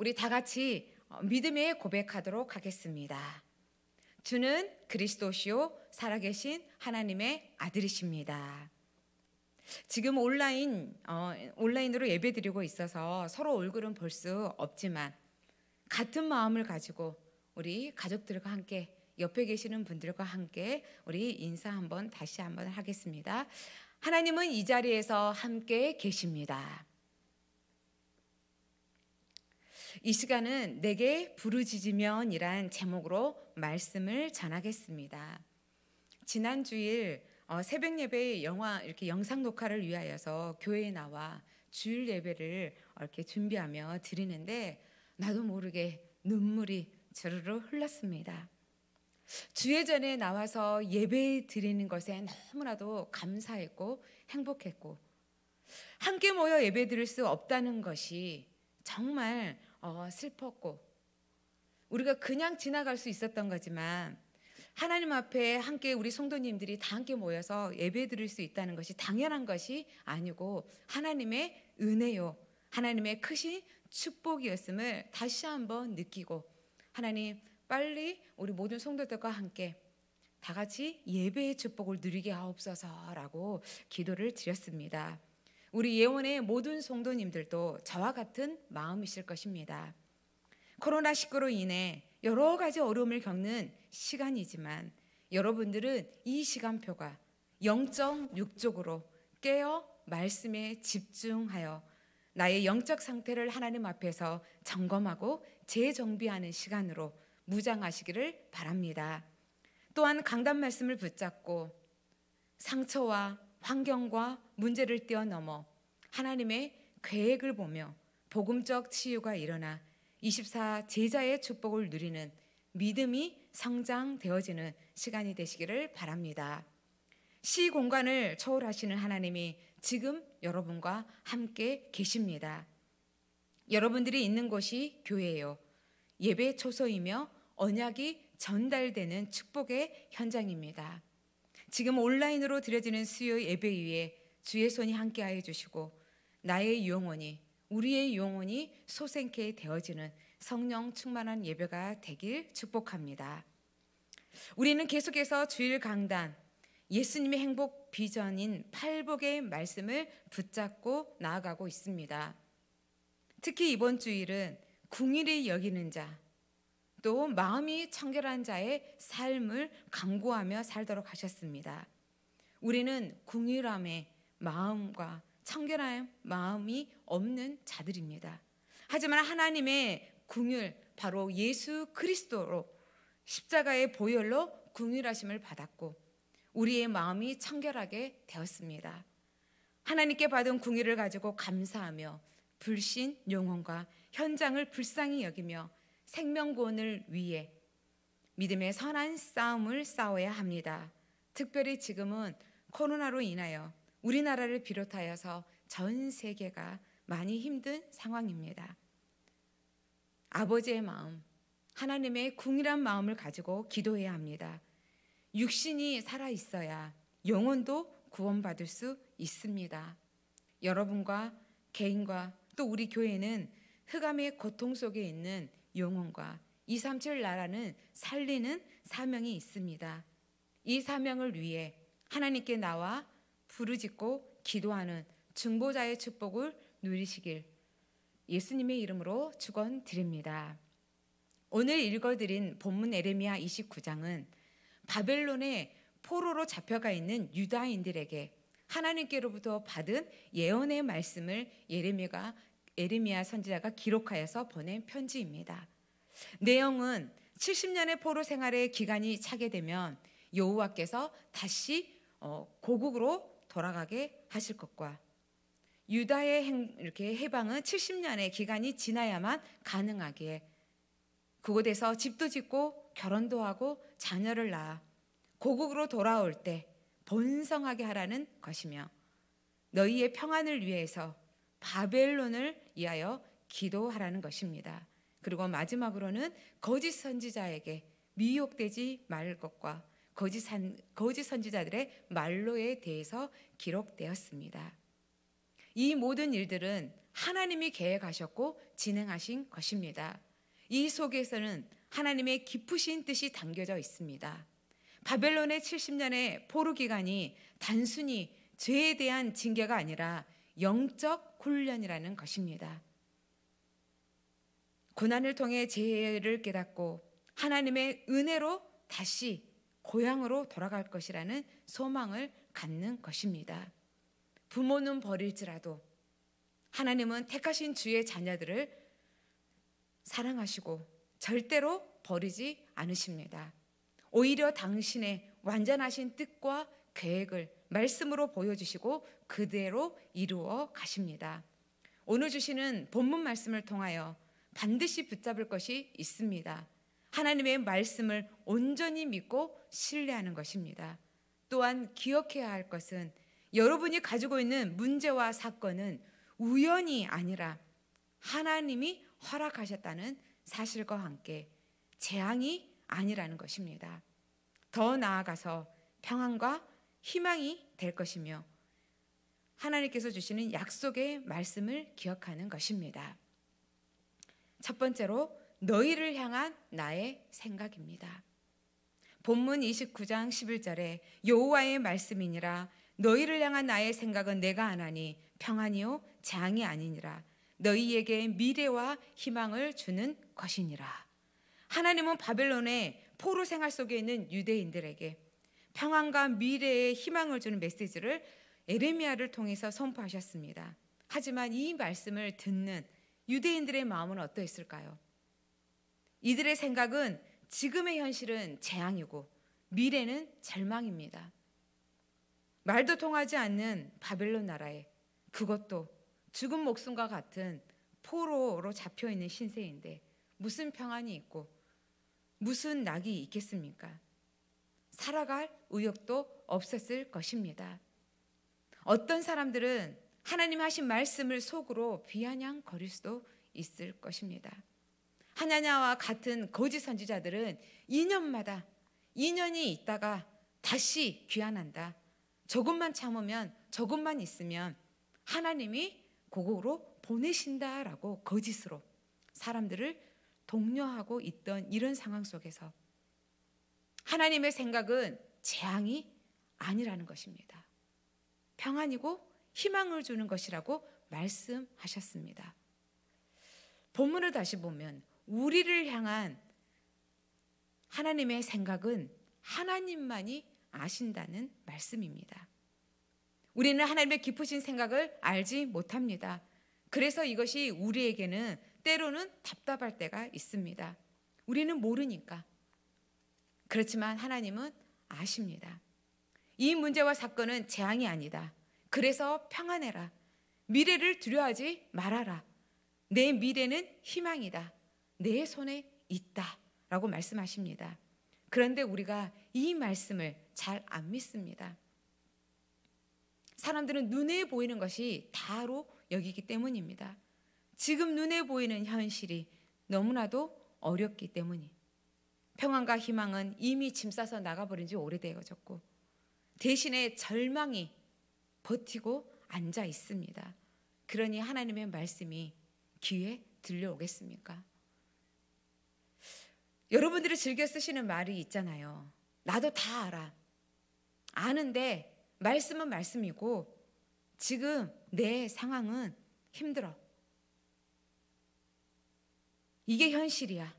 우리 다 같이 어, 믿음에 고백하도록 하겠습니다. 주는 그리스도시요 살아계신 하나님의 아들이십니다. 지금 온라인 어, 온라인으로 예배드리고 있어서 서로 얼굴은 볼 수 없지만 같은 마음을 가지고 우리 가족들과 함께 옆에 계시는 분들과 함께 우리 인사 한번 다시 한번 하겠습니다. 하나님은 이 자리에서 함께 계십니다. 이 시간은 내게 부르짖으면이란 제목으로 말씀을 전하겠습니다. 지난 주일 어, 새벽 예배 영화 이렇게 영상 녹화를 위하여서 교회에 나와 주일 예배를 이렇게 준비하며 드리는데 나도 모르게 눈물이 주르르 흘렀습니다. 주의 전에 나와서 예배 드리는 것에 너무나도 감사했고 행복했고 함께 모여 예배 드릴 수 없다는 것이 정말 어, 슬펐고 우리가 그냥 지나갈 수 있었던 거지만 하나님 앞에 함께 우리 성도님들이 다 함께 모여서 예배 드릴 수 있다는 것이 당연한 것이 아니고 하나님의 은혜요 하나님의 크신 축복이었음을 다시 한번 느끼고 하나님 빨리 우리 모든 성도들과 함께 다 같이 예배의 축복을 누리게 하옵소서라고 기도를 드렸습니다. 우리 예원의 모든 성도님들도 저와 같은 마음이실 것입니다. 코로나19로 인해 여러 가지 어려움을 겪는 시간이지만 여러분들은 이 시간표가 0.6쪽으로 깨어 말씀에 집중하여 나의 영적 상태를 하나님 앞에서 점검하고 재정비하는 시간으로 무장하시기를 바랍니다. 또한 강단 말씀을 붙잡고 상처와 환경과 문제를 뛰어넘어 하나님의 계획을 보며 복음적 치유가 일어나 24 제자의 축복을 누리는 믿음이 성장되어지는 시간이 되시기를 바랍니다. 시 공간을 초월하시는 하나님이 지금 여러분과 함께 계십니다. 여러분들이 있는 곳이 교회요 예배 초소이며 언약이 전달되는 축복의 현장입니다. 지금 온라인으로 드려지는 수요 예배 위에 주의 손이 함께하여 주시고 나의 영혼이 우리의 영혼이 소생케 되어지는 성령 충만한 예배가 되길 축복합니다. 우리는 계속해서 주일 강단 예수님의 행복 비전인 팔복의 말씀을 붙잡고 나아가고 있습니다. 특히 이번 주일은 궁일이 여기는 자, 또 마음이 청결한 자의 삶을 강구하며 살도록 하셨습니다. 우리는 궁일함에 마음과 청결한 마음이 없는 자들입니다. 하지만 하나님의 궁율 바로 예수 그리스도로 십자가의 보혈로 궁율하심을 받았고 우리의 마음이 청결하게 되었습니다. 하나님께 받은 궁유를 가지고 감사하며 불신 영혼과 현장을 불쌍히 여기며 생명구을 위해 믿음의 선한 싸움을 싸워야 합니다. 특별히 지금은 코로나로 인하여 우리나라를 비롯하여서 전 세계가 많이 힘든 상황입니다. 아버지의 마음, 하나님의 궁일한 마음을 가지고 기도해야 합니다. 육신이 살아 있어야 영혼도 구원받을 수 있습니다. 여러분과 개인과 또 우리 교회는 흑암의 고통 속에 있는 영혼과 237 나라는 살리는 사명이 있습니다. 이 사명을 위해 하나님께 나와 부르짖고 기도하는 중보자의 축복을 누리시길 예수님의 이름으로 축원드립니다. 오늘 읽어드린 본문 에레미야 29장은 바벨론의 포로로 잡혀가 있는 유다인들에게 하나님께로부터 받은 예언의 말씀을 예레미야가 에레미야 선지자가 기록하여서 보낸 편지입니다. 내용은 70년의 포로 생활의 기간이 차게 되면 여호와께서 다시 어, 고국으로 돌아가게 하실 것과 유다의 행, 이렇게 해방은 70년의 기간이 지나야만 가능하게 그곳에서 집도 짓고 결혼도 하고 자녀를 낳아 고국으로 돌아올 때본성하게 하라는 것이며 너희의 평안을 위해서 바벨론을 위하여 기도하라는 것입니다. 그리고 마지막으로는 거짓 선지자에게 미혹되지 말 것과 거짓, 산, 거짓 선지자들의 말로에 대해서 기록되었습니다. 이 모든 일들은 하나님이 계획하셨고 진행하신 것입니다. 이 속에서는 하나님의 깊으신 뜻이 담겨져 있습니다. 바벨론의 70년의 포로 기간이 단순히 죄에 대한 징계가 아니라 영적 훈련이라는 것입니다. 고난을 통해 죄를 깨닫고 하나님의 은혜로 다시 고향으로 돌아갈 것이라는 소망을 갖는 것입니다. 부모는 버릴지라도 하나님은 택하신 주의 자녀들을 사랑하시고 절대로 버리지 않으십니다. 오히려 당신의 완전하신 뜻과 계획을 말씀으로 보여주시고 그대로 이루어 가십니다. 오늘 주시는 본문 말씀을 통하여 반드시 붙잡을 것이 있습니다. 하나님의 말씀을 온전히 믿고 신뢰하는 것입니다. 또한 기억해야 할 것은 여러분이 가지고 있는 문제와 사건은 우연이 아니라 하나님이 허락하셨다는 사실과 함께 재앙이 아니라는 것입니다. 더 나아가서 평안과 희망이 될 것이며 하나님께서 주시는 약속의 말씀을 기억하는 것입니다. 첫 번째로 너희를 향한 나의 생각입니다. 본문 29장 11절에 여호와의 말씀이니라 너희를 향한 나의 생각은 내가 안하니 평안이요 재앙이 아니니라 너희에게 미래와 희망을 주는 것이니라. 하나님은 바벨론의 포로 생활 속에 있는 유대인들에게 평안과 미래의 희망을 주는 메시지를 에레미야를 통해서 선포하셨습니다. 하지만 이 말씀을 듣는 유대인들의 마음은 어떠했을까요? 이들의 생각은 지금의 현실은 재앙이고 미래는 절망입니다. 말도 통하지 않는 바벨론 나라에 그것도 죽은 목숨과 같은 포로로 잡혀 있는 신세인데 무슨 평안이 있고 무슨 낙이 있겠습니까? 살아갈 의욕도 없었을 것입니다. 어떤 사람들은 하나님 하신 말씀을 속으로 비아냥거릴 수도 있을 것입니다. 하나냐와 같은 거짓 선지자들은 2년마다 2년이 있다가 다시 귀환한다. 조금만 참으면 조금만 있으면 하나님이 고고로 보내신다라고 거짓으로 사람들을 독려하고 있던 이런 상황 속에서 하나님의 생각은 재앙이 아니라는 것입니다. 평안이고 희망을 주는 것이라고 말씀하셨습니다. 본문을 다시 보면 우리를 향한 하나님의 생각은 하나님만이 아신다는 말씀입니다. 우리는 하나님의 깊으신 생각을 알지 못합니다. 그래서 이것이 우리에게는 때로는 답답할 때가 있습니다. 우리는 모르니까. 그렇지만 하나님은 아십니다. 이 문제와 사건은 재앙이 아니다. 그래서 평안해라. 미래를 두려워하지 말아라. 내 미래는 희망이다. 내 손에 있다라고 말씀하십니다. 그런데 우리가 이 말씀을 잘 안 믿습니다. 사람들은 눈에 보이는 것이 다로 여기기 때문입니다. 지금 눈에 보이는 현실이 너무나도 어렵기 때문이. 평안과 희망은 이미 짐 싸서 나가버린 지 오래되어졌고 대신에 절망이 버티고 앉아 있습니다. 그러니 하나님의 말씀이 귀에 들려오겠습니까? 여러분들이 즐겨 쓰시는 말이 있잖아요. 나도 다 알아. 아는데 말씀은 말씀이고 지금 내 상황은 힘들어. 이게 현실이야.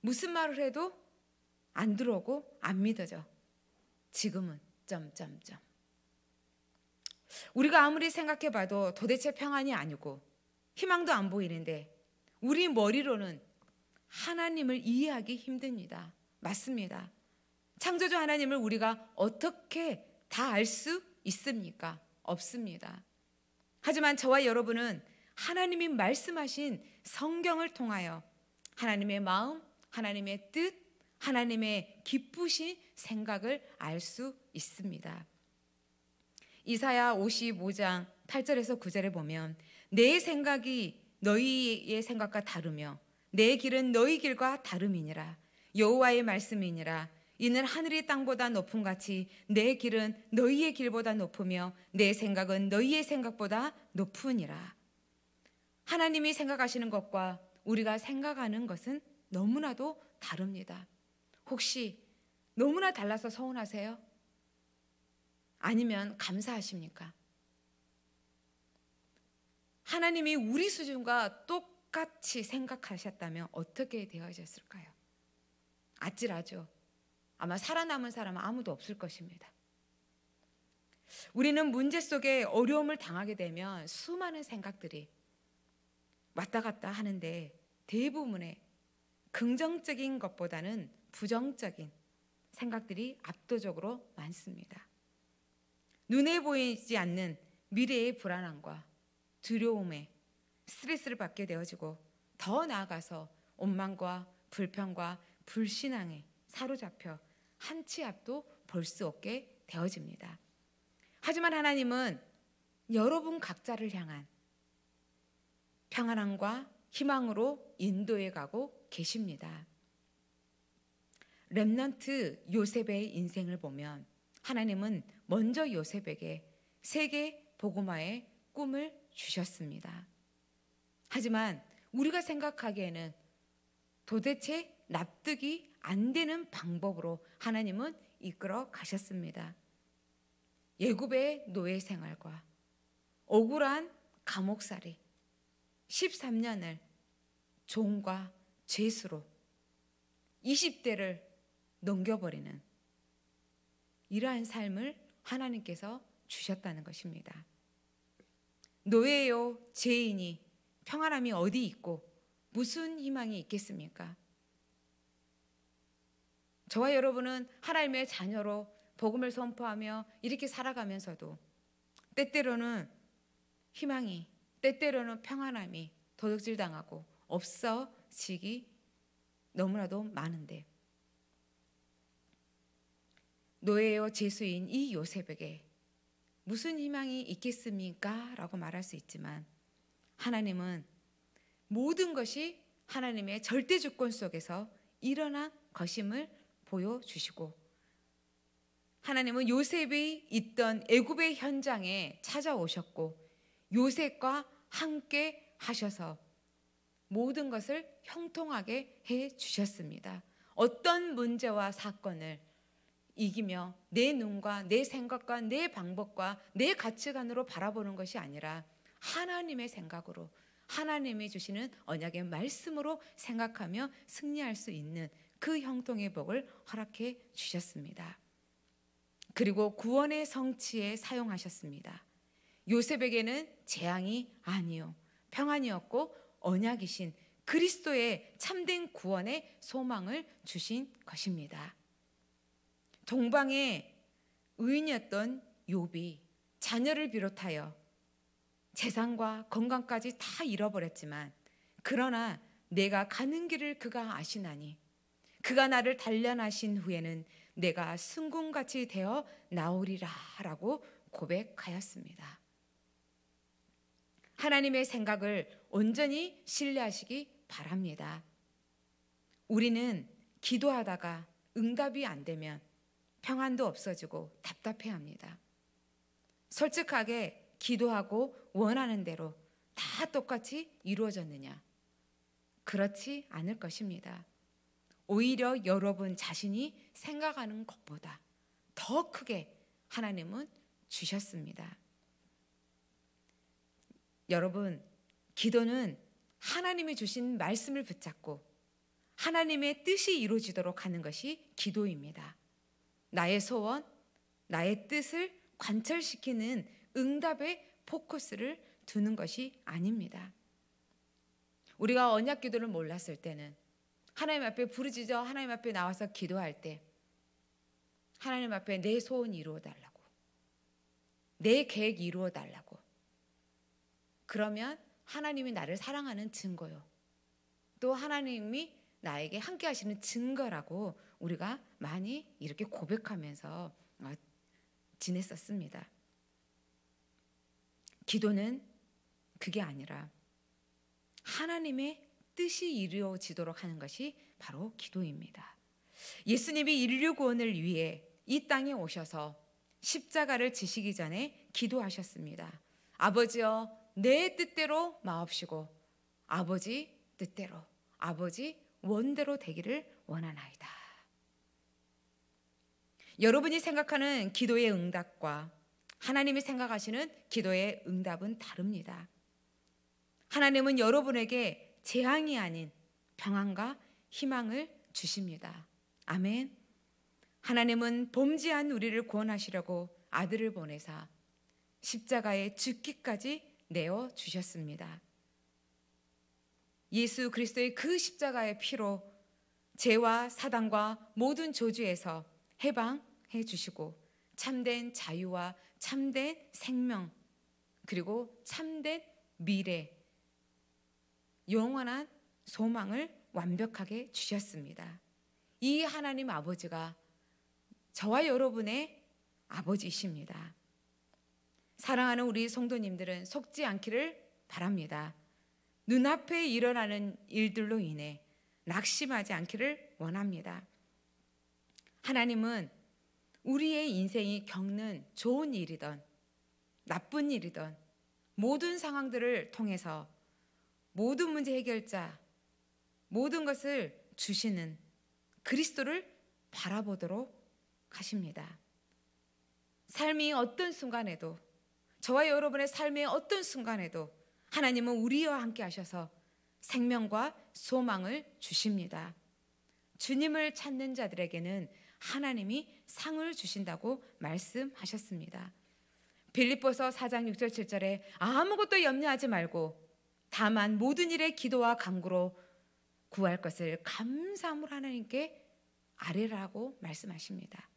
무슨 말을 해도 안 들어오고 안 믿어져. 지금은 점점점. 우리가 아무리 생각해 봐도 도대체 평안이 아니고 희망도 안 보이는데 우리 머리로는 하나님을 이해하기 힘듭니다. 맞습니다. 창조주 하나님을 우리가 어떻게 다 알 수 있습니까? 없습니다. 하지만 저와 여러분은 하나님이 말씀하신 성경을 통하여 하나님의 마음, 하나님의 뜻, 하나님의 기쁘신 생각을 알 수 있습니다. 이사야 55장 8절에서 9절에 보면 내 생각이 너희의 생각과 다르며 내 길은 너희 길과 다름이니라 여호와의 말씀이니라 이는 하늘이 땅보다 높음 같이 내 길은 너희의 길보다 높으며 내 생각은 너희의 생각보다 높으니라 하나님이 생각하시는 것과 우리가 생각하는 것은 너무나도 다릅니다. 혹시 너무나 달라서 서운하세요? 아니면 감사하십니까? 하나님이 우리 수준과 똑 똑같이 생각하셨다면 어떻게 되어졌을까요? 아찔하죠. 아마 살아남은 사람은 아무도 없을 것입니다. 우리는 문제 속에 어려움을 당하게 되면 수많은 생각들이 왔다 갔다 하는데 대부분의 긍정적인 것보다는 부정적인 생각들이 압도적으로 많습니다. 눈에 보이지 않는 미래의 불안함과 두려움에 스트레스를 받게 되어지고 더 나아가서 원망과 불평과 불신앙에 사로잡혀 한 치 앞도 볼 수 없게 되어집니다. 하지만 하나님은 여러분 각자를 향한 평안함과 희망으로 인도해 가고 계십니다. 렘넌트 요셉의 인생을 보면 하나님은 먼저 요셉에게 세계 복음화의 꿈을 주셨습니다. 하지만 우리가 생각하기에는 도대체 납득이 안 되는 방법으로 하나님은 이끌어 가셨습니다. 예굽의 노예 생활과 억울한 감옥살이 13년을 종과 죄수로 20대를 넘겨버리는 이러한 삶을 하나님께서 주셨다는 것입니다. 노예요, 죄인이 평안함이 어디 있고 무슨 희망이 있겠습니까? 저와 여러분은 하나님의 자녀로 복음을 선포하며 이렇게 살아가면서도 때때로는 희망이, 때때로는 평안함이 도둑질 당하고 없어지기 너무나도 많은데 노예요 제수인 이 요셉에게 무슨 희망이 있겠습니까? 라고 말할 수 있지만 하나님은 모든 것이 하나님의 절대 주권 속에서 일어난 것임을 보여주시고 하나님은 요셉이 있던 애굽의 현장에 찾아오셨고 요셉과 함께 하셔서 모든 것을 형통하게 해 주셨습니다. 어떤 문제와 사건을 이기며 내 눈과 내 생각과 내 방법과 내 가치관으로 바라보는 것이 아니라 하나님의 생각으로 하나님이 주시는 언약의 말씀으로 생각하며 승리할 수 있는 그 형통의 복을 허락해 주셨습니다. 그리고 구원의 성취에 사용하셨습니다. 요셉에게는 재앙이 아니요 평안이었고 언약이신 그리스도의 참된 구원의 소망을 주신 것입니다. 동방의 의인이었던 요비 자녀를 비롯하여 재산과 건강까지 다 잃어버렸지만 그러나 내가 가는 길을 그가 아시나니 그가 나를 단련하신 후에는 내가 순금같이 되어 나오리라라고 고백하였습니다. 하나님의 생각을 온전히 신뢰하시기 바랍니다. 우리는 기도하다가 응답이 안 되면 평안도 없어지고 답답해 합니다. 솔직하게 기도하고 원하는 대로 다 똑같이 이루어졌느냐? 그렇지 않을 것입니다. 오히려 여러분 자신이 생각하는 것보다 더 크게 하나님은 주셨습니다. 여러분, 기도는 하나님이 주신 말씀을 붙잡고 하나님의 뜻이 이루어지도록 하는 것이 기도입니다. 나의 소원, 나의 뜻을 관철시키는 응답의 포커스를 두는 것이 아닙니다. 우리가 언약 기도를 몰랐을 때는 하나님 앞에 부르짖어 하나님 앞에 나와서 기도할 때 하나님 앞에 내 소원 이루어 달라고 내 계획 이루어 달라고 그러면 하나님이 나를 사랑하는 증거요. 또 하나님이 나에게 함께 하시는 증거라고 우리가 많이 이렇게 고백하면서 어, 지냈었습니다. 기도는 그게 아니라 하나님의 뜻이 이루어지도록 하는 것이 바로 기도입니다. 예수님이 인류 구원을 위해 이 땅에 오셔서 십자가를 지시기 전에 기도하셨습니다. 아버지여 내 뜻대로 마옵시고 아버지 뜻대로 아버지 원대로 되기를 원하나이다. 여러분이 생각하는 기도의 응답과 하나님이 생각하시는 기도의 응답은 다릅니다. 하나님은 여러분에게 재앙이 아닌 평안과 희망을 주십니다. 아멘. 하나님은 범죄한 우리를 구원하시려고 아들을 보내사 십자가에 죽기까지 내어 주셨습니다. 예수 그리스도의 그 십자가의 피로 죄와 사단과 모든 조주에서 해방해 주시고 참된 자유와 참된 생명, 그리고 참된 미래, 영원한 소망을 완벽하게 주셨습니다. 이 하나님 아버지가 저와 여러분의 아버지이십니다. 사랑하는 우리 성도님들은 속지 않기를 바랍니다. 눈앞에 일어나는 일들로 인해 낙심하지 않기를 원합니다. 하나님은 우리의 인생이 겪는 좋은 일이든 나쁜 일이든 모든 상황들을 통해서 모든 문제 해결자, 모든 것을 주시는 그리스도를 바라보도록 하십니다. 삶이 어떤 순간에도 저와 여러분의 삶의 어떤 순간에도 하나님은 우리와 함께 하셔서 생명과 소망을 주십니다. 주님을 찾는 자들에게는 하나님이 상을 주신다고 말씀하셨습니다. 빌립보서 4장 6절 7절에 아무것도 염려하지 말고 다만 모든 일에 기도와 간구로 구할 것을 감사함으로 하나님께 아뢰라고 말씀하십니다.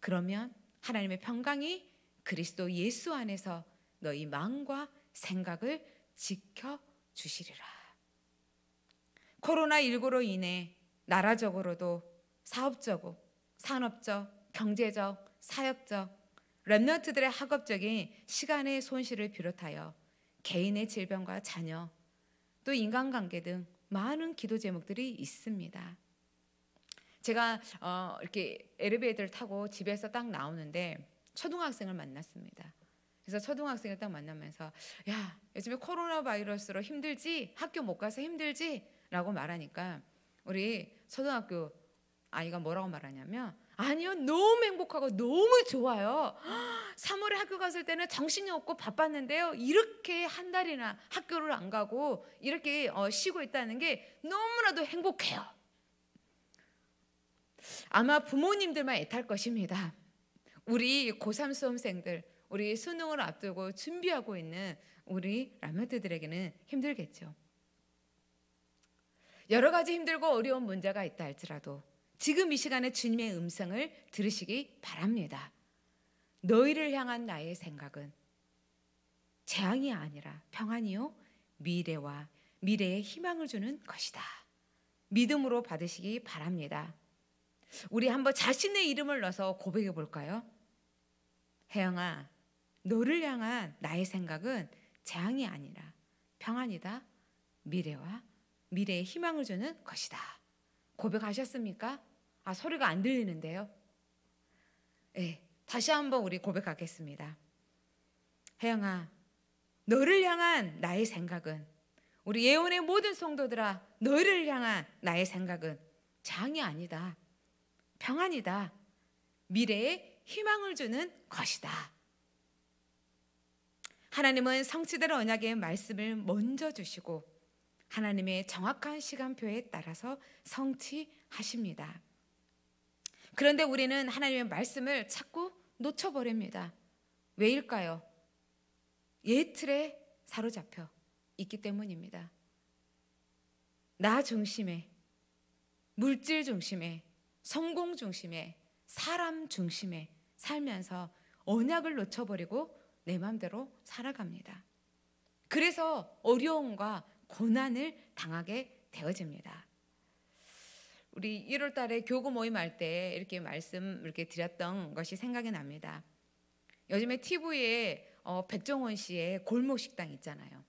그러면 하나님의 평강이 그리스도 예수 안에서 너희 마음과 생각을 지켜 주시리라. 코로나 19로 인해 나라적으로도 사업적으로 산업적, 경제적, 사역적, 랩너트들의 학업적인 시간의 손실을 비롯하여 개인의 질병과 자녀, 또 인간관계 등 많은 기도 제목들이 있습니다. 제가 어, 이렇게 엘리베이터를 타고 집에서 딱 나오는데 초등학생을 만났습니다. 그래서 초등학생을 딱 만나면서 야 요즘에 코로나 바이러스로 힘들지 학교 못 가서 힘들지라고 말하니까 우리 초등학교 아이가 뭐라고 말하냐면 아니요 너무 행복하고 너무 좋아요. 3월에 학교 갔을 때는 정신이 없고 바빴는데요. 이렇게 한 달이나 학교를 안 가고 이렇게 어, 쉬고 있다는 게 너무나도 행복해요. 아마 부모님들만 애탈 것입니다. 우리 고3 수험생들, 우리 수능을 앞두고 준비하고 있는 우리 라마트들에게는 힘들겠죠. 여러 가지 힘들고 어려운 문제가 있다 할지라도 지금 이 시간에 주님의 음성을 들으시기 바랍니다. 너희를 향한 나의 생각은 재앙이 아니라 평안이요 미래와 미래에 희망을 주는 것이다. 믿음으로 받으시기 바랍니다. 우리 한번 자신의 이름을 넣어서 고백해 볼까요? 혜영아, 너를 향한 나의 생각은 재앙이 아니라 평안이다. 미래와 미래에 희망을 주는 것이다. 고백하셨습니까? 아, 소리가 안 들리는데요. 네, 다시 한번 우리 고백하겠습니다. 혜영아, 너를 향한 나의 생각은 우리 예언의 모든 성도들아, 너를 향한 나의 생각은 장이 아니다. 평안이다. 미래에 희망을 주는 것이다. 하나님은 성취될 언약의 말씀을 먼저 주시고 하나님의 정확한 시간표에 따라서 성취하십니다. 그런데 우리는 하나님의 말씀을 자꾸 놓쳐버립니다. 왜일까요? 예틀에 사로잡혀 있기 때문입니다. 나 중심에, 물질 중심에, 성공 중심에, 사람 중심에 살면서 언약을 놓쳐버리고 내 마음대로 살아갑니다. 그래서 어려움과 고난을 당하게 되어집니다. 우리 1월 달에 교구 모임 할 때 이렇게 말씀 이렇게 드렸던 것이 생각이 납니다. 요즘에 TV에 어, 백종원 씨의 골목 식당 있잖아요.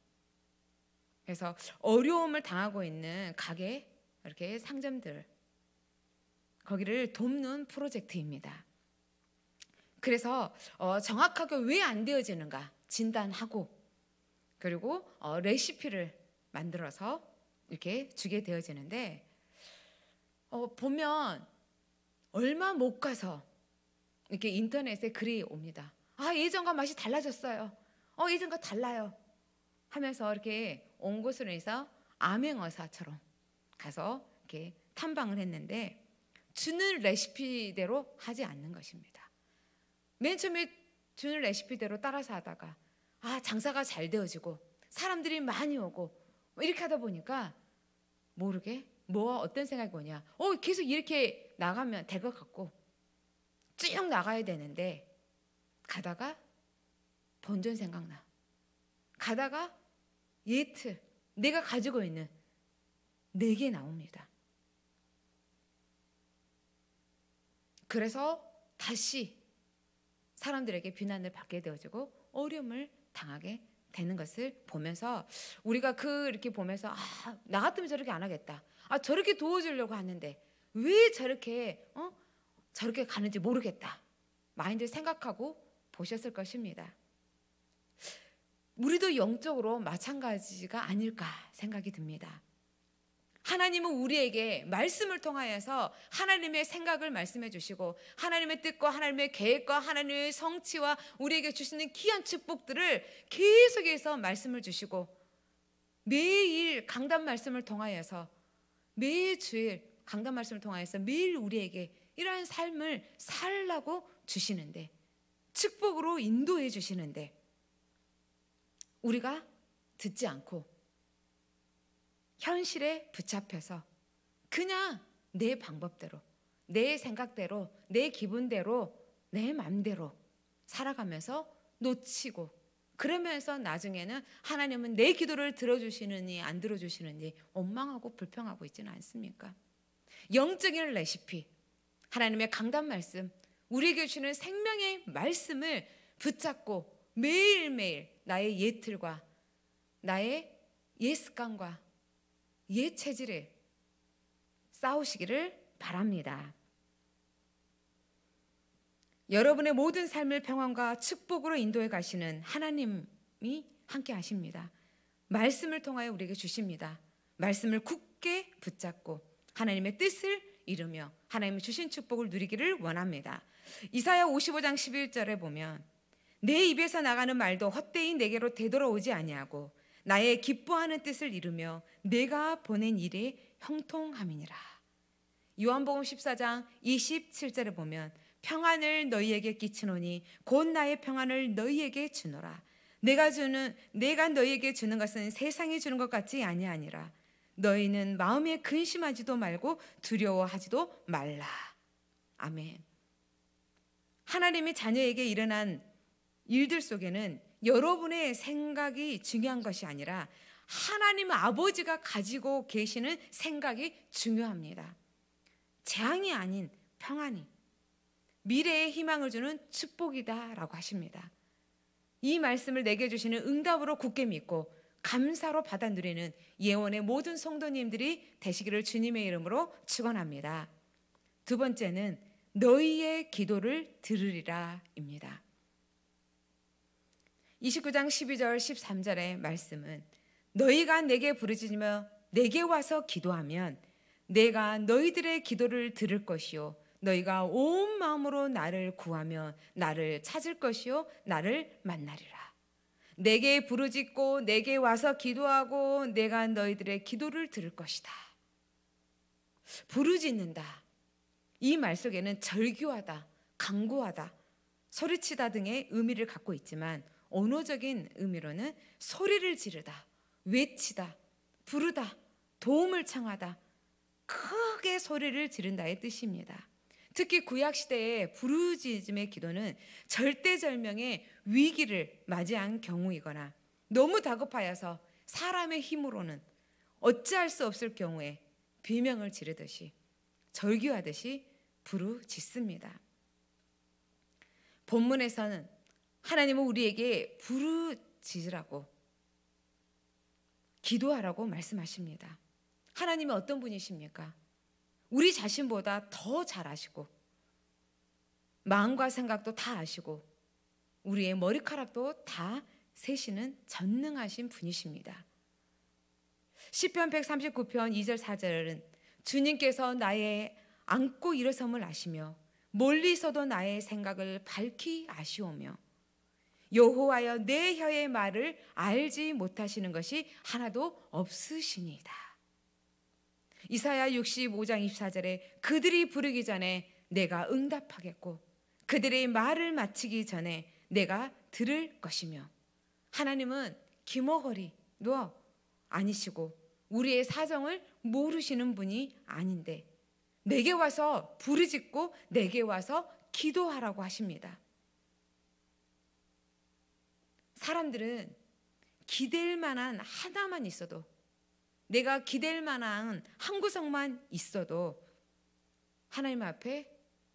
그래서 어려움을 당하고 있는 가게 이렇게 상점들 거기를 돕는 프로젝트입니다. 그래서 어, 정확하게 왜 안 되어지는가 진단하고 그리고 어, 레시피를 만들어서 이렇게 주게 되어지는데 어, 보면 얼마 못 가서 이렇게 인터넷에 글이 옵니다. 아, 예전과 맛이 달라졌어요. 어, 예전과 달라요. 하면서 이렇게 온 곳으로 해서 암행어사처럼 가서 이렇게 탐방을 했는데 주는 레시피대로 하지 않는 것입니다. 맨 처음에 주는 레시피대로 따라서 하다가 아, 장사가 잘 되어지고 사람들이 많이 오고 뭐 이렇게 하다 보니까 모르게 뭐 어떤 생각이 오냐? 어 계속 이렇게 나가면 될 것 같고 쭉 나가야 되는데 가다가 본전 생각나. 가다가 예트 내가 가지고 있는 네개 나옵니다. 그래서 다시 사람들에게 비난을 받게 되어지고 어려움을 당하게 되는 것을 보면서 우리가 그 이렇게 보면서 아, 나 같으면 저렇게 안 하겠다. 아 저렇게 도와주려고 하는데 왜 저렇게 어 저렇게 가는지 모르겠다 마인드 생각하고 보셨을 것입니다. 우리도 영적으로 마찬가지가 아닐까 생각이 듭니다. 하나님은 우리에게 말씀을 통하여서 하나님의 생각을 말씀해 주시고 하나님의 뜻과 하나님의 계획과 하나님의 성취와 우리에게 주시는 귀한 축복들을 계속해서 말씀을 주시고 매일 강단 말씀을 통하여서 매주일 강단 말씀을 통하여서 매일 우리에게 이러한 삶을 살라고 주시는데 축복으로 인도해 주시는데 우리가 듣지 않고 현실에 붙잡혀서 그냥 내 방법대로 내 생각대로 내 기분대로 내 맘대로 살아가면서 놓치고 그러면서 나중에는 하나님은 내 기도를 들어주시느니 안 들어주시느니 원망하고 불평하고 있지는 않습니까? 영적인 레시피, 하나님의 강단 말씀, 우리에게 주는 생명의 말씀을 붙잡고 매일매일 나의 예틀과 나의 예습관과 예체질을 싸우시기를 바랍니다. 여러분의 모든 삶을 평안과 축복으로 인도해 가시는 하나님이 함께 하십니다. 말씀을 통하여 우리에게 주십니다. 말씀을 굳게 붙잡고 하나님의 뜻을 이루며 하나님이 주신 축복을 누리기를 원합니다. 이사야 55장 11절에 보면 내 입에서 나가는 말도 헛되이 내게로 되돌아오지 아니하고 나의 기뻐하는 뜻을 이루며 내가 보낸 일에 형통함이니라. 요한복음 14장 27절에 보면 평안을 너희에게 끼치노니 곧 나의 평안을 너희에게 주노라. 내가 주는 내가 너희에게 주는 것은 세상이 주는 것 같지 아니하니라. 너희는 마음에 근심하지도 말고 두려워하지도 말라. 아멘. 하나님의 자녀에게 일어난 일들 속에는 여러분의 생각이 중요한 것이 아니라 하나님 아버지가 가지고 계시는 생각이 중요합니다. 재앙이 아닌 평안이. 미래의 희망을 주는 축복이다라고 하십니다. 이 말씀을 내게 주시는 응답으로 굳게 믿고 감사로 받아 누리는 예원의 모든 성도님들이 되시기를 주님의 이름으로 축원합니다. 두 번째는 너희의 기도를 들으리라입니다. 29장 12절 13절의 말씀은 너희가 내게 부르짖으며 내게 와서 기도하면 내가 너희들의 기도를 들을 것이요 너희가 온 마음으로 나를 구하면 나를 찾을 것이요 나를 만나리라. 내게 부르짖고 내게 와서 기도하고 내가 너희들의 기도를 들을 것이다. 부르짖는다. 이 말 속에는 절규하다, 강구하다, 소리치다 등의 의미를 갖고 있지만 언어적인 의미로는 소리를 지르다, 외치다, 부르다, 도움을 청하다, 크게 소리를 지른다의 뜻입니다. 특히 구약 시대의 부르짖음의 기도는 절대절명의 위기를 맞이한 경우이거나 너무 다급하여서 사람의 힘으로는 어찌할 수 없을 경우에 비명을 지르듯이 절규하듯이 부르짖습니다. 본문에서는 하나님은 우리에게 부르짖으라고 기도하라고 말씀하십니다. 하나님이 어떤 분이십니까? 우리 자신보다 더 잘 아시고 마음과 생각도 다 아시고 우리의 머리카락도 다 세시는 전능하신 분이십니다. 시편 139편 2절 4절은 주님께서 나의 안고 일어섬을 아시며 멀리서도 나의 생각을 밝히 아시오며 여호와여 내 혀의 말을 알지 못하시는 것이 하나도 없으시니다. 이사야 65장 24절에 그들이 부르기 전에 내가 응답하겠고 그들의 말을 마치기 전에 내가 들을 것이며 하나님은 기머거리 누워 아니시고 우리의 사정을 모르시는 분이 아닌데 내게 와서 부르짖고 내게 와서 기도하라고 하십니다. 사람들은 기댈 만한 하나만 있어도 내가 기댈 만한 한 구석만 있어도 하나님 앞에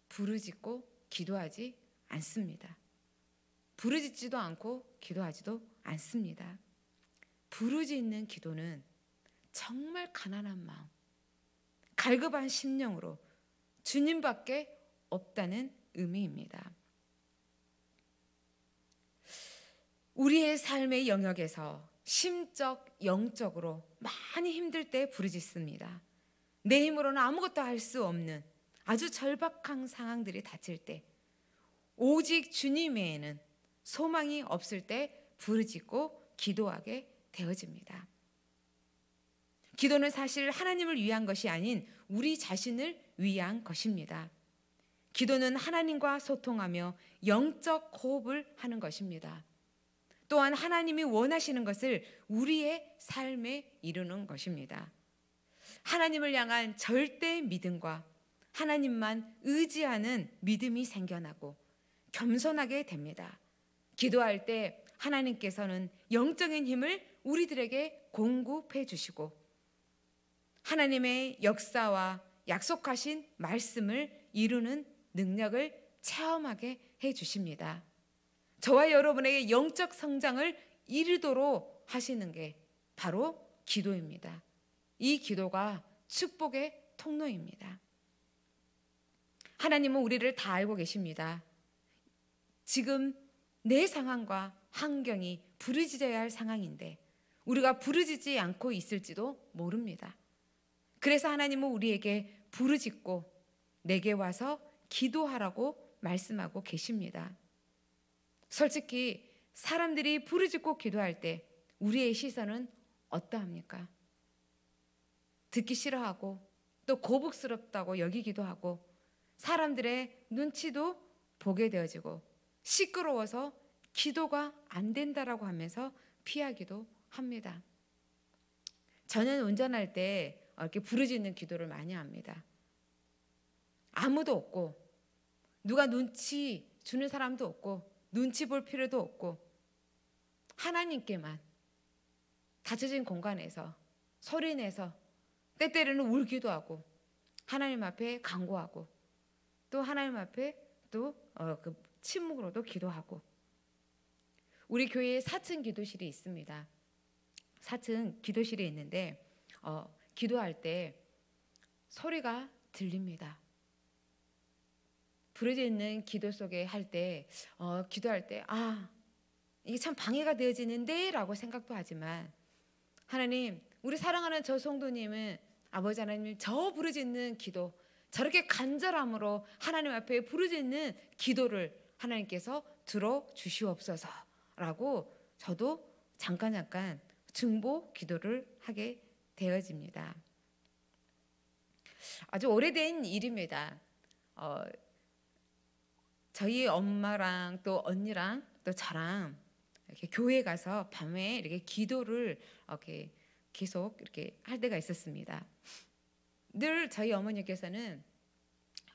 부르짖고 기도하지 않습니다. 부르짖지도 않고 기도하지도 않습니다. 부르짖는 기도는 정말 가난한 마음, 갈급한 심령으로 주님밖에 없다는 의미입니다. 우리의 삶의 영역에서 심적, 영적으로 많이 힘들 때 부르짖습니다. 내 힘으로는 아무것도 할 수 없는 아주 절박한 상황들이 닥칠 때 오직 주님 외에는 소망이 없을 때 부르짖고 기도하게 되어집니다. 기도는 사실 하나님을 위한 것이 아닌 우리 자신을 위한 것입니다. 기도는 하나님과 소통하며 영적 호흡을 하는 것입니다. 또한 하나님이 원하시는 것을 우리의 삶에 이루는 것입니다. 하나님을 향한 절대 믿음과 하나님만 의지하는 믿음이 생겨나고 겸손하게 됩니다. 기도할 때 하나님께서는 영적인 힘을 우리들에게 공급해 주시고 하나님의 역사와 약속하신 말씀을 이루는 능력을 체험하게 해 주십니다. 저와 여러분에게 영적 성장을 이루도록 하시는 게 바로 기도입니다. 이 기도가 축복의 통로입니다. 하나님은 우리를 다 알고 계십니다. 지금 내 상황과 환경이 부르짖어야 할 상황인데 우리가 부르짖지 않고 있을지도 모릅니다. 그래서 하나님은 우리에게 부르짖고 내게 와서 기도하라고 말씀하고 계십니다. 솔직히 사람들이 부르짖고 기도할 때 우리의 시선은 어떠합니까? 듣기 싫어하고 또고복스럽다고 여기기도 하고 사람들의 눈치도 보게 되어지고 시끄러워서 기도가 안 된다라고 하면서 피하기도 합니다. 저는 운전할 때 이렇게 부르짖는 기도를 많이 합니다. 아무도 없고 누가 눈치 주는 사람도 없고 눈치 볼 필요도 없고 하나님께만 다쳐진 공간에서 소리 내서 때때로는 울기도 하고 하나님 앞에 강구하고 또 하나님 앞에 또 어, 그 침묵으로도 기도하고 우리 교회에 4층 기도실이 있습니다. 4층 기도실이 있는데 어, 기도할 때 소리가 들립니다. 부르짖 있는 기도 속에 할 때, 어, 기도할 때, 아, 이게 참 방해가 되어지는데? 라고 생각도 하지만, 하나님, 우리 사랑하는 저 성도님은 아버지 하나님 저 부르짖는 기도, 저렇게 간절함으로 하나님 앞에 부르짖는 기도를 하나님께서 들어 주시옵소서라고 저도 잠깐 잠깐 증보 기도를 하게 되어집니다. 아주 오래된 일입니다. 어, 저희 엄마랑 또 언니랑 또 저랑 이렇게 교회 가서 밤에 이렇게 기도를 이렇게 계속 이렇게 할 때가 있었습니다. 늘 저희 어머니께서는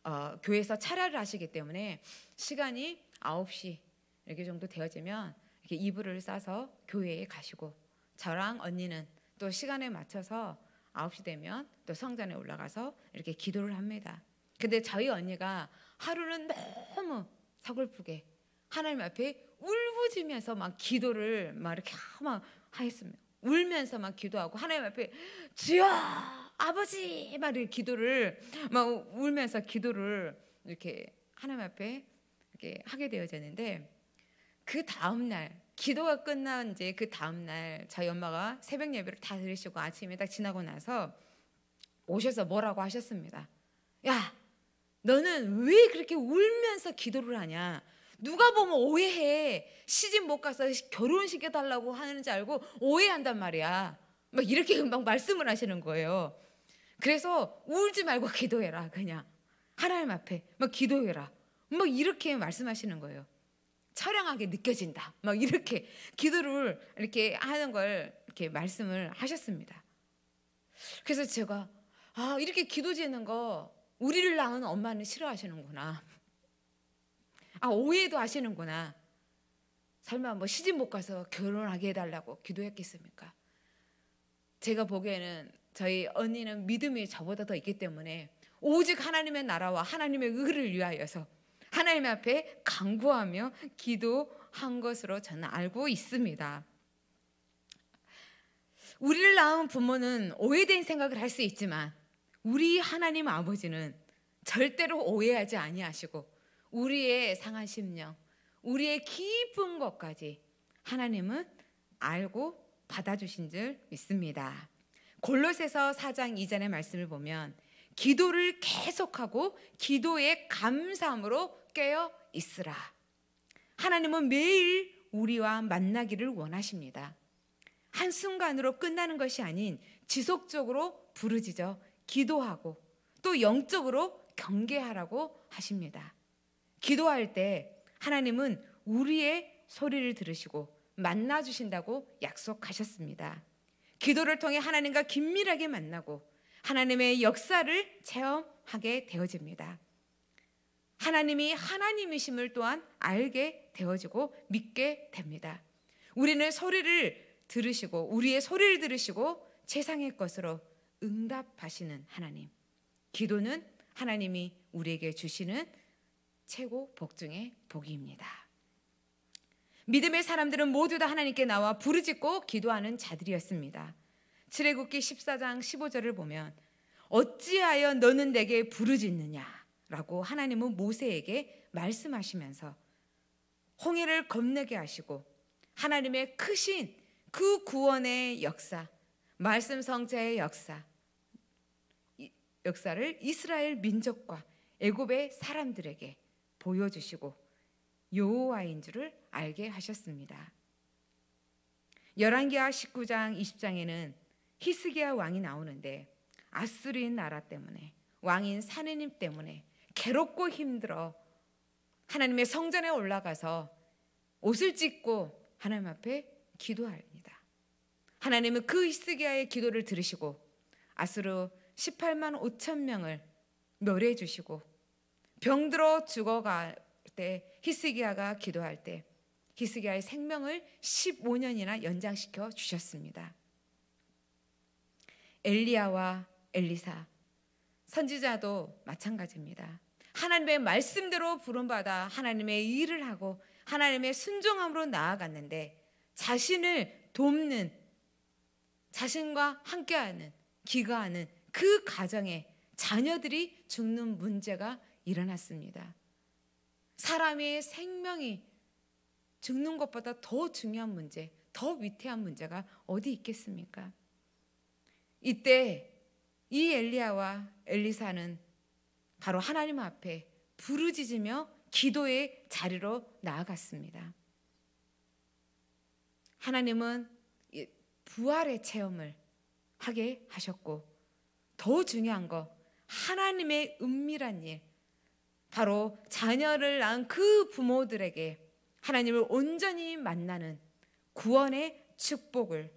어, 교회에서 차례를 하시기 때문에 시간이 9시 이렇게 정도 되어지면 이렇게 이불을 싸서 교회에 가시고 저랑 언니는 또 시간에 맞춰서 9시 되면 또 성전에 올라가서 이렇게 기도를 합니다. 근데 저희 언니가 하루는 너무 서글프게 하나님 앞에 울부짖으면서 막 기도를 막 이렇게 막 하였으며 울면서 막 기도하고 하나님 앞에 주여 아버지 막이렇 기도를 막 울면서 기도를 이렇게 하나님 앞에 이렇게 하게 되어졌는데 그 다음 날 기도가 끝난 이제 그 다음 날 저희 엄마가 새벽 예배를 다 드리시고 아침에 딱 지나고 나서 오셔서 뭐라고 하셨습니다. 야 너는 왜 그렇게 울면서 기도를 하냐? 누가 보면 오해해. 시집 못 가서 결혼시켜달라고 하는지 알고 오해한단 말이야. 막 이렇게 금방 말씀을 하시는 거예요. 그래서 울지 말고 기도해라, 그냥. 하나님 앞에 막 기도해라. 막 이렇게 말씀하시는 거예요. 처량하게 느껴진다. 막 이렇게 기도를 이렇게 하는 걸 이렇게 말씀을 하셨습니다. 그래서 제가 아, 이렇게 기도 지는 거 우리를 낳은 엄마는 싫어하시는구나. 아, 오해도 하시는구나. 설마 뭐 시집 못 가서 결혼하게 해달라고 기도했겠습니까? 제가 보기에는 저희 언니는 믿음이 저보다 더 있기 때문에 오직 하나님의 나라와 하나님의 의를 위하여서 하나님 앞에 강구하며 기도한 것으로 저는 알고 있습니다. 우리를 낳은 부모는 오해된 생각을 할 수 있지만 우리 하나님 아버지는 절대로 오해하지 아니하시고 우리의 상한 심령, 우리의 깊은 것까지 하나님은 알고 받아주신 줄 믿습니다. 골로새서 4장 2절의 말씀을 보면 기도를 계속하고 기도의 감사함으로 깨어 있으라. 하나님은 매일 우리와 만나기를 원하십니다. 한순간으로 끝나는 것이 아닌 지속적으로 부르짖어 기도하고 또 영적으로 경계하라고 하십니다. 기도할 때 하나님은 우리의 소리를 들으시고 만나 주신다고 약속하셨습니다. 기도를 통해 하나님과 긴밀하게 만나고 하나님의 역사를 체험하게 되어집니다. 하나님이 하나님이심을 또한 알게 되어지고 믿게 됩니다. 우리는 소리를 들으시고 우리의 소리를 들으시고 세상의 것으로 응답하시는 하나님. 기도는 하나님이 우리에게 주시는 최고 복 중의 복입니다. 믿음의 사람들은 모두 다 하나님께 나와 부르짖고 기도하는 자들이었습니다. 출애굽기 14장 15절을 보면 어찌하여 너는 내게 부르짖느냐라고 하나님은 모세에게 말씀하시면서 홍해를 겁내게 하시고 하나님의 크신 그 구원의 역사, 말씀 성자의 역사, 역사를 이스라엘 민족과 애굽의 사람들에게 보여주시고 여호와인 줄을 알게 하셨습니다. 열왕기하 19장 20장에는 히스기야 왕이 나오는데 아스리인 나라 때문에 왕인 사내님 때문에 괴롭고 힘들어 하나님의 성전에 올라가서 옷을 찢고 하나님 앞에 기도합니다. 하나님은 그 히스기야의 기도를 들으시고 아스르 18만 5천 명을 멸해 주시고 병들어 죽어갈 때 히스기야가 기도할 때 히스기야의 생명을 15년이나 연장시켜 주셨습니다. 엘리야와 엘리사 선지자도 마찬가지입니다. 하나님의 말씀대로 부름받아 하나님의 일을 하고 하나님의 순종함으로 나아갔는데 자신을 돕는 자신과 함께하는 기가하는 그 가정에 자녀들이 죽는 문제가 일어났습니다. 사람의 생명이 죽는 것보다 더 중요한 문제, 더 위태한 문제가 어디 있겠습니까? 이때 이 엘리야와 엘리사는 바로 하나님 앞에 부르짖으며 기도의 자리로 나아갔습니다. 하나님은 부활의 체험을 하게 하셨고 더 중요한 거 하나님의 은밀한 일 바로 자녀를 낳은 그 부모들에게 하나님을 온전히 만나는 구원의 축복을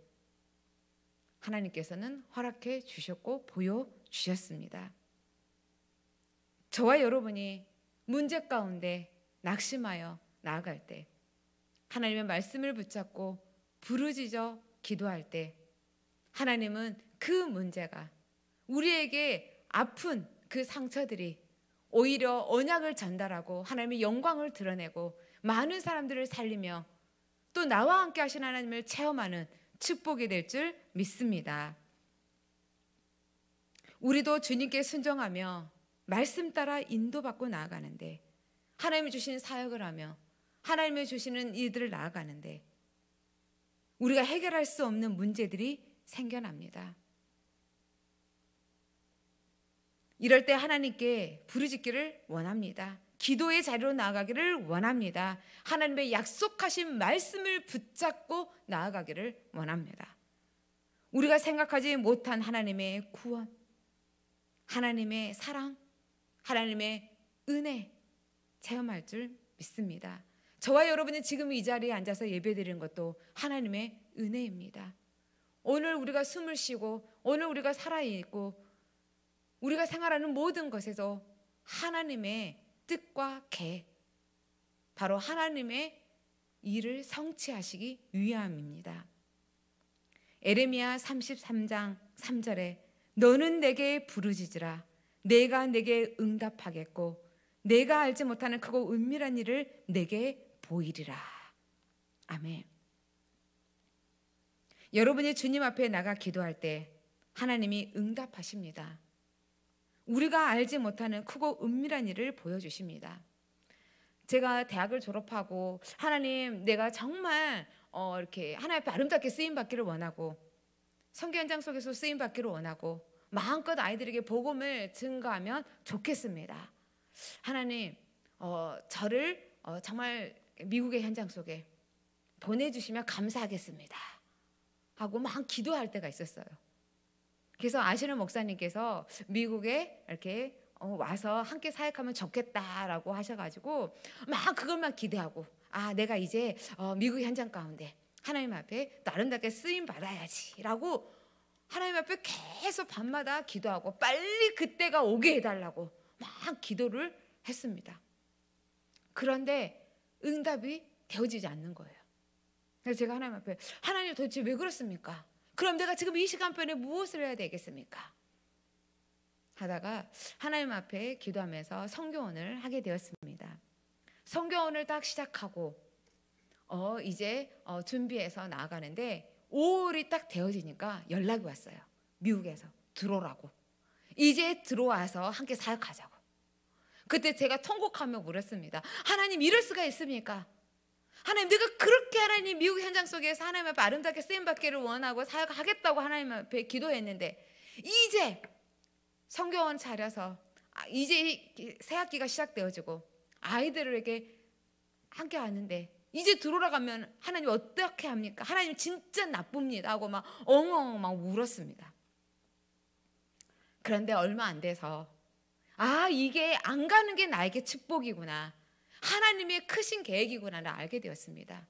하나님께서는 허락해 주셨고 보여 주셨습니다. 저와 여러분이 문제 가운데 낙심하여 나아갈 때 하나님의 말씀을 붙잡고 부르짖어 기도할 때 하나님은 그 문제가 우리에게 아픈 그 상처들이 오히려 언약을 전달하고 하나님의 영광을 드러내고 많은 사람들을 살리며 또 나와 함께 하신 하나님을 체험하는 축복이 될 줄 믿습니다. 우리도 주님께 순종하며 말씀 따라 인도받고 나아가는데 하나님이 주신 사역을 하며 하나님이 주시는 일들을 나아가는데 우리가 해결할 수 없는 문제들이 생겨납니다. 이럴 때 하나님께 부르짖기를 원합니다. 기도의 자리로 나아가기를 원합니다. 하나님의 약속하신 말씀을 붙잡고 나아가기를 원합니다. 우리가 생각하지 못한 하나님의 구원, 하나님의 사랑, 하나님의 은혜 체험할 줄 믿습니다. 저와 여러분이 지금 이 자리에 앉아서 예배드리는 것도 하나님의 은혜입니다. 오늘 우리가 숨을 쉬고 오늘 우리가 살아있고 우리가 생활하는 모든 것에서 하나님의 뜻과 계, 바로 하나님의 일을 성취하시기 위함입니다. 에레미야 33장 3절에 너는 내게 부르짖으라 내가 내게 응답하겠고 내가 알지 못하는 크고 은밀한 일을 내게 보이리라. 아멘. 여러분이 주님 앞에 나가 기도할 때 하나님이 응답하십니다. 우리가 알지 못하는 크고 은밀한 일을 보여주십니다. 제가 대학을 졸업하고 하나님 내가 정말 어 이렇게 하나님 에 아름답게 쓰임 받기를 원하고 성교 현장 속에서 쓰임 받기를 원하고 마음껏 아이들에게 복음을 증거하면 좋겠습니다. 하나님 어 저를 어 정말 미국의 현장 속에 보내주시면 감사하겠습니다. 하고 막 기도할 때가 있었어요. 그래서 아시는 목사님께서 미국에 이렇게 어, 와서 함께 사역하면 좋겠다라고 하셔가지고 막 그것만 기대하고 아 내가 이제 어, 미국의 현장 가운데 하나님 앞에 나름답게 쓰임 받아야지라고 하나님 앞에 계속 밤마다 기도하고 빨리 그때가 오게 해달라고 막 기도를 했습니다. 그런데 응답이 되어지지 않는 거예요. 그래서 제가 하나님 앞에 하나님 도대체 왜 그렇습니까? 그럼 내가 지금 이 시간편에 무엇을 해야 되겠습니까? 하다가 하나님 앞에 기도하면서 성교원을 하게 되었습니다. 성교원을 딱 시작하고 어 이제 어, 준비해서 나아가는데 5월이 딱 되어지니까 연락이 왔어요. 미국에서 들어오라고. 이제 들어와서 함께 사역하자고. 그때 제가 통곡하며 물었습니다. 하나님 이럴 수가 있습니까? 하나님 내가 그렇게 하나님 미국 현장 속에서 하나님 앞에 아름답게 쓰임 받기를 원하고 사역하겠다고 하나님 앞에 기도했는데 이제 성경원 차려서 아, 이제 새 학기가 시작되어지고 아이들에게 함께 왔는데 이제 들어오라가면 하나님 어떻게 합니까? 하나님 진짜 나쁩니다 하고 막 엉엉 막 울었습니다. 그런데 얼마 안 돼서 아 이게 안 가는 게 나에게 축복이구나. 하나님의 크신 계획이구나를 알게 되었습니다.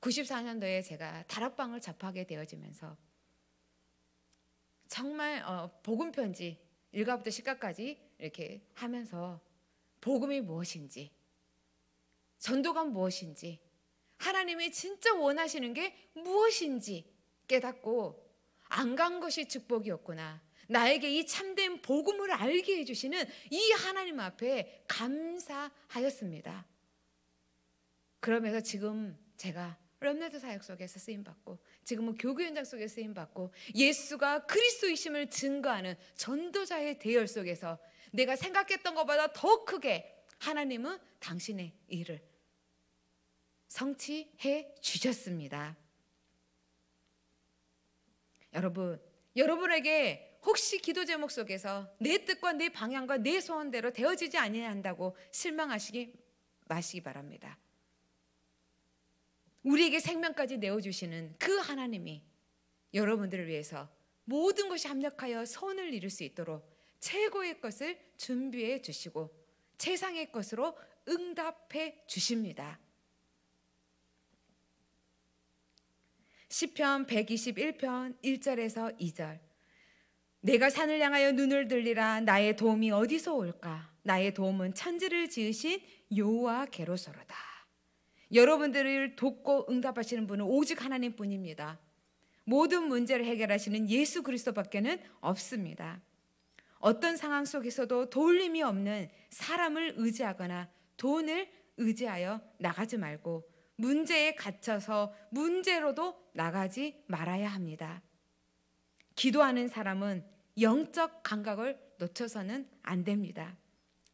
94년도에 제가 다락방을 접하게 되어지면서 정말 어, 복음 편지 일가부터 십가까지 이렇게 하면서 복음이 무엇인지 전도가 무엇인지 하나님이 진짜 원하시는 게 무엇인지 깨닫고 안 간 것이 축복이었구나 나에게 이 참된 복음을 알게 해주시는 이 하나님 앞에 감사하였습니다. 그러면서 지금 제가 럼네드 사역 속에서 쓰임받고 지금은 교구 현장 속에 쓰임받고 예수가 그리스도이심을 증거하는 전도자의 대열 속에서 내가 생각했던 것보다 더 크게 하나님은 당신의 일을 성취해 주셨습니다. 여러분, 여러분에게 혹시 기도 제목 속에서 내 뜻과 내 방향과 내 소원대로 되어지지 아니한다고 실망하시기 마시기 바랍니다. 우리에게 생명까지 내어주시는 그 하나님이 여러분들을 위해서 모든 것이 합력하여 선을 이룰 수 있도록 최고의 것을 준비해 주시고 세상의 것으로 응답해 주십니다. 시편 121편 1절에서 2절 내가 산을 향하여 눈을 들리라 나의 도움이 어디서 올까? 나의 도움은 천지를 지으신 요와께로서로다 여러분들을 돕고 응답하시는 분은 오직 하나님뿐입니다. 모든 문제를 해결하시는 예수 그리스도밖에는 없습니다. 어떤 상황 속에서도 도림이 없는 사람을 의지하거나 돈을 의지하여 나가지 말고 문제에 갇혀서 문제로도 나가지 말아야 합니다. 기도하는 사람은 영적 감각을 놓쳐서는 안 됩니다.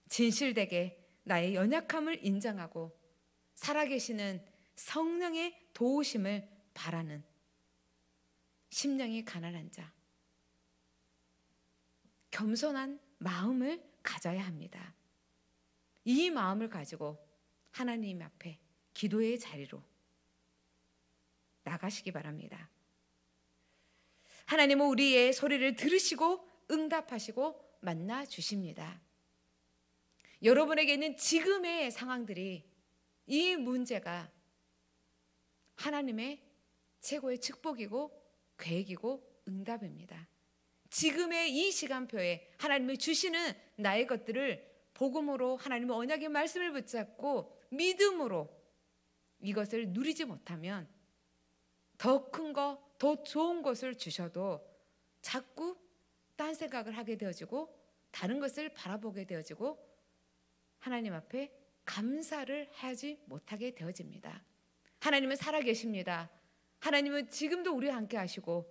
진실되게 나의 연약함을 인정하고 살아계시는 성령의 도우심을 바라는 심령이 가난한 자. 겸손한 마음을 가져야 합니다. 이 마음을 가지고 하나님 앞에 기도의 자리로 나가시기 바랍니다. 하나님은 우리의 소리를 들으시고 응답하시고 만나 주십니다. 여러분에게 있는 지금의 상황들이 이 문제가 하나님의 최고의 축복이고 계획이고 응답입니다. 지금의 이 시간표에 하나님이 주시는 나의 것들을 복음으로 하나님의 언약의 말씀을 붙잡고 믿음으로 이것을 누리지 못하면 더 큰 거, 더 좋은 것을 주셔도 자꾸 딴 생각을 하게 되어지고 다른 것을 바라보게 되어지고 하나님 앞에 감사를 하지 못하게 되어집니다. 하나님은 살아계십니다. 하나님은 지금도 우리와 함께 하시고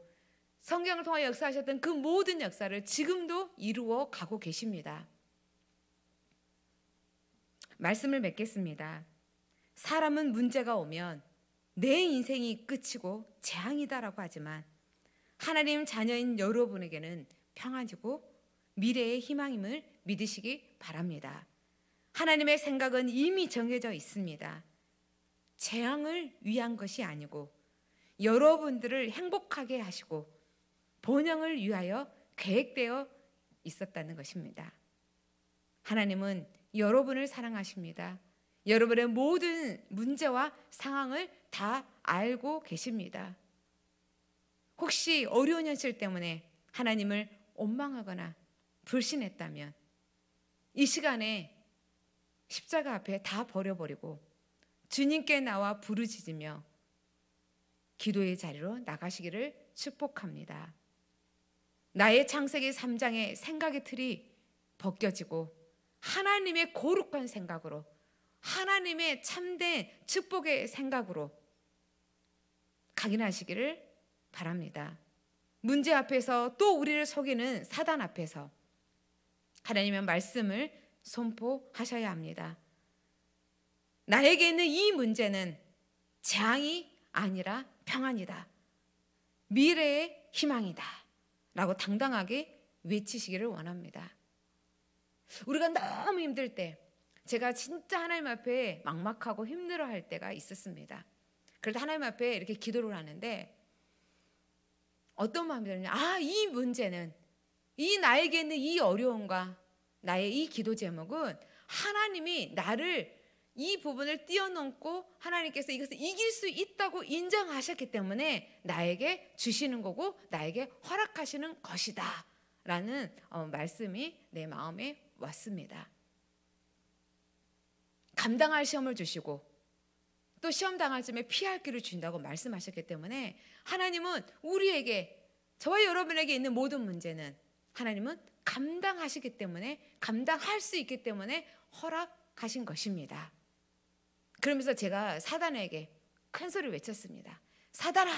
성경을 통하 역사하셨던 그 모든 역사를 지금도 이루어 가고 계십니다. 말씀을 맺겠습니다. 사람은 문제가 오면 내 인생이 끝이고 재앙이다라고 하지만 하나님 자녀인 여러분에게는 평안이고 미래의 희망임을 믿으시기 바랍니다. 하나님의 생각은 이미 정해져 있습니다. 재앙을 위한 것이 아니고 여러분들을 행복하게 하시고 본향을 위하여 계획되어 있었다는 것입니다. 하나님은 여러분을 사랑하십니다. 여러분의 모든 문제와 상황을 다 알고 계십니다. 혹시 어려운 현실 때문에 하나님을 원망하거나 불신했다면 이 시간에 십자가 앞에 다 버려버리고 주님께 나와 부르짖으며 기도의 자리로 나가시기를 축복합니다. 나의 창세기 3장의 생각의 틀이 벗겨지고 하나님의 거룩한 생각으로 하나님의 참된 축복의 생각으로 각인하시기를 바랍니다. 문제 앞에서 또 우리를 속이는 사단 앞에서 하나님의 말씀을 선포하셔야 합니다. 나에게 있는 이 문제는 재앙이 아니라 평안이다. 미래의 희망이다. 라고 당당하게 외치시기를 원합니다. 우리가 너무 힘들 때, 제가 진짜 하나님 앞에 막막하고 힘들어 할 때가 있었습니다. 그럴 때 하나님 앞에 이렇게 기도를 하는데 어떤 마음이 드느냐. 아, 이 문제는, 이 나에게 있는 이 어려움과 나의 이 기도 제목은 하나님이 나를 이 부분을 뛰어넘고 하나님께서 이것을 이길 수 있다고 인정하셨기 때문에 나에게 주시는 거고 나에게 허락하시는 것이다. 라는 어, 말씀이 내 마음에 왔습니다. 감당할 시험을 주시고 또 시험 당할 점에 피할 길을 준다고 말씀하셨기 때문에 하나님은 우리에게 저와 여러분에게 있는 모든 문제는 하나님은 감당하시기 때문에 감당할 수 있기 때문에 허락하신 것입니다. 그러면서 제가 사단에게 큰 소리 외쳤습니다. 사단아,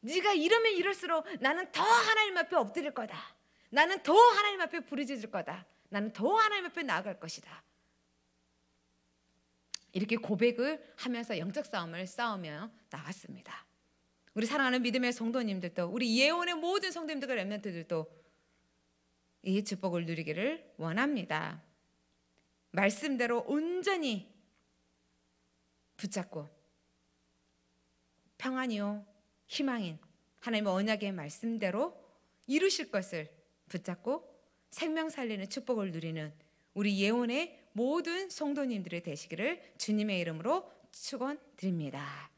네가 이러면 이럴수록 나는 더 하나님 앞에 엎드릴 거다. 나는 더 하나님 앞에 부르짖을 거다. 나는 더 하나님 앞에 나아갈 것이다. 이렇게 고백을 하면서 영적 싸움을 싸우며 나갔습니다. 우리 사랑하는 믿음의 성도님들도 우리 예언의 모든 성도님들과 렘넌트들도 이 축복을 누리기를 원합니다. 말씀대로 온전히 붙잡고 평안이요 희망인 하나님의 언약의 말씀대로 이루실 것을 붙잡고 생명 살리는 축복을 누리는 우리 예언의 모든 성도님들이 되시기를 주님의 이름으로 축원드립니다.